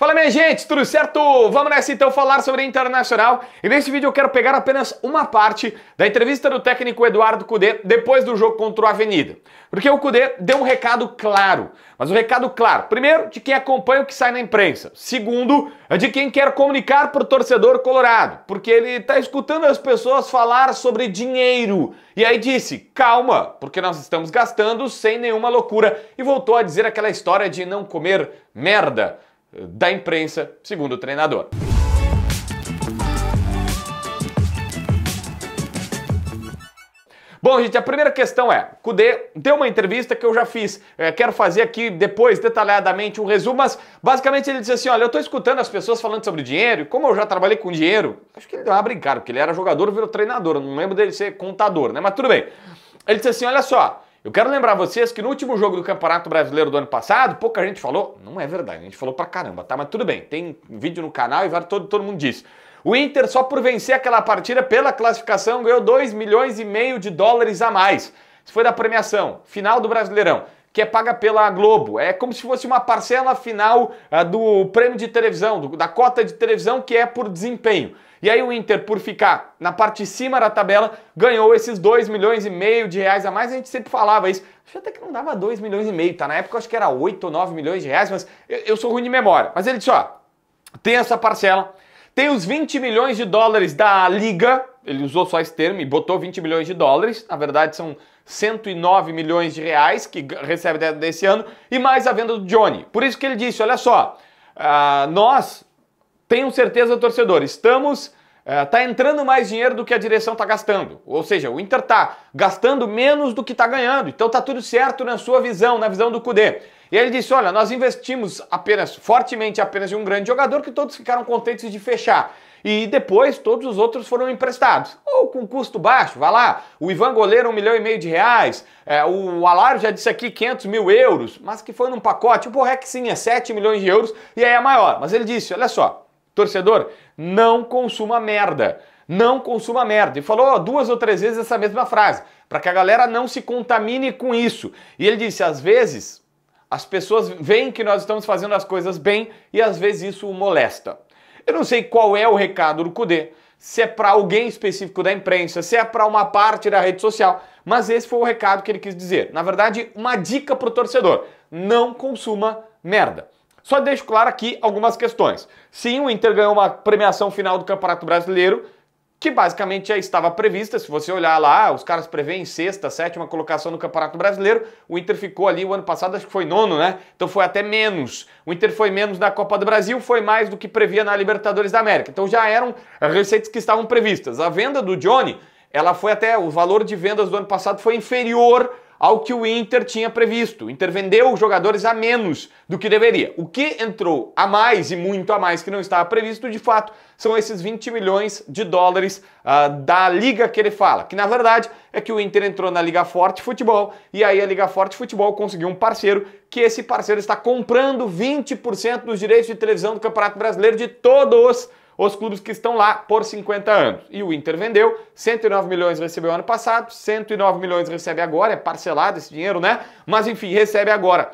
Fala minha gente, tudo certo? Vamos nessa então falar sobre internacional. E nesse vídeo eu quero pegar apenas uma parte da entrevista do técnico Eduardo Cudê depois do jogo contra o Avenida. Porque o Cudê deu um recado claro, mas um recado claro, primeiro, de quem acompanha o que sai na imprensa, segundo, é de quem quer comunicar para o torcedor colorado, porque ele está escutando as pessoas falar sobre dinheiro. E aí disse: calma, porque nós estamos gastando sem nenhuma loucura. E voltou a dizer aquela história de não comer merda da imprensa, segundo o treinador. Bom, gente, a primeira questão é: Kudê deu uma entrevista que eu já fiz. É, quero fazer aqui depois detalhadamente um resumo, mas basicamente ele disse assim: olha, eu tô escutando as pessoas falando sobre dinheiro, e como eu já trabalhei com dinheiro, acho que ele deu uma brincada, porque ele era jogador virou treinador, não lembro dele ser contador, né? Mas tudo bem. Ele disse assim: olha só, eu quero lembrar vocês que no último jogo do Campeonato Brasileiro do ano passado, pouca gente falou. Não é verdade, a gente falou pra caramba, tá? Mas tudo bem, tem vídeo no canal e todo, todo mundo diz. O Inter, só por vencer aquela partida pela classificação, ganhou 2 milhões e meio de dólares a mais. Isso foi da premiação, final do Brasileirão que é paga pela Globo. É como se fosse uma parcela final uh, do prêmio de televisão, do, da cota de televisão que é por desempenho. E aí o Inter, por ficar na parte de cima da tabela, ganhou esses 2 milhões e meio de reais a mais. A gente sempre falava isso. Acho até que não dava 2 milhões e meio, tá? Na época acho que era 8 ou 9 milhões de reais, mas eu, eu sou ruim de memória. Mas ele disse, ó, tem essa parcela, tem os 20 milhões de dólares da Liga, ele usou só esse termo e botou 20 milhões de dólares, na verdade são 109 milhões de reais que recebe desse ano, e mais a venda do Johnny. Por isso que ele disse: olha só, uh, nós, tenho certeza, torcedor, estamos. Uh, entrando mais dinheiro do que a direção está gastando. Ou seja, o Inter está gastando menos do que está ganhando. Então tá tudo certo na sua visão, na visão do Cudê. E ele disse: olha, nós investimos apenas fortemente apenas em um grande jogador que todos ficaram contentes de fechar. E depois todos os outros foram emprestados. Ou com custo baixo, vai lá. O Ivan Goleiro, um milhão e meio de reais. É, o Alário já disse aqui 500 mil euros, mas que foi num pacote. O Borrec sim é 7 milhões de euros e aí é maior. Mas ele disse: olha só, torcedor, não consuma merda. Não consuma merda. E falou duas ou três vezes essa mesma frase, para que a galera não se contamine com isso. E ele disse: às vezes as pessoas veem que nós estamos fazendo as coisas bem e às vezes isso o molesta. Eu não sei qual é o recado do Cude. se é para alguém específico da imprensa, se é para uma parte da rede social, mas esse foi o recado que ele quis dizer. Na verdade, uma dica para o torcedor: não consuma merda. Só deixo claro aqui algumas questões. Sim, o Inter ganhou uma premiação final do Campeonato Brasileiro, que basicamente já é, estava prevista. Se você olhar lá, os caras prevêem sexta, sétima colocação no Campeonato Brasileiro. O Inter ficou ali o ano passado, acho que foi nono, né? Então foi até menos. O Inter foi menos na Copa do Brasil, foi mais do que previa na Libertadores da América. Então já eram receitas que estavam previstas. A venda do Johnny, ela foi até o valor de vendas do ano passado foi inferior ao que o Inter tinha previsto. O Inter vendeu jogadores a menos do que deveria. O que entrou a mais e muito a mais que não estava previsto, de fato, são esses 20 milhões de dólares uh, da liga que ele fala, que na verdade é que o Inter entrou na Liga Forte Futebol e aí a Liga Forte Futebol conseguiu um parceiro que esse parceiro está comprando 20% dos direitos de televisão do Campeonato Brasileiro de todos os os clubes que estão lá por 50 anos. E o Inter vendeu, 109 milhões recebeu ano passado, 109 milhões recebe agora, é parcelado esse dinheiro, né? Mas enfim, recebe agora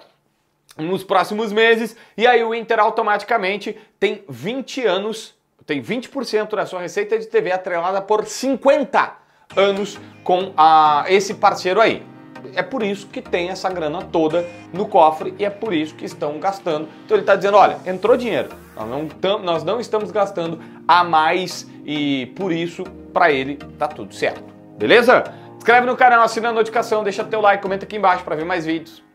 nos próximos meses, e aí o Inter automaticamente tem 20 anos, tem 20% da sua receita de TV atrelada por 50 anos com a, esse parceiro aí. É por isso que tem essa grana toda no cofre e é por isso que estão gastando. Então ele está dizendo: olha, entrou dinheiro, nós não, tam, nós não estamos gastando a mais e por isso, para ele, tá tudo certo. Beleza? Inscreve no canal, assina a notificação, deixa teu like, comenta aqui embaixo para ver mais vídeos.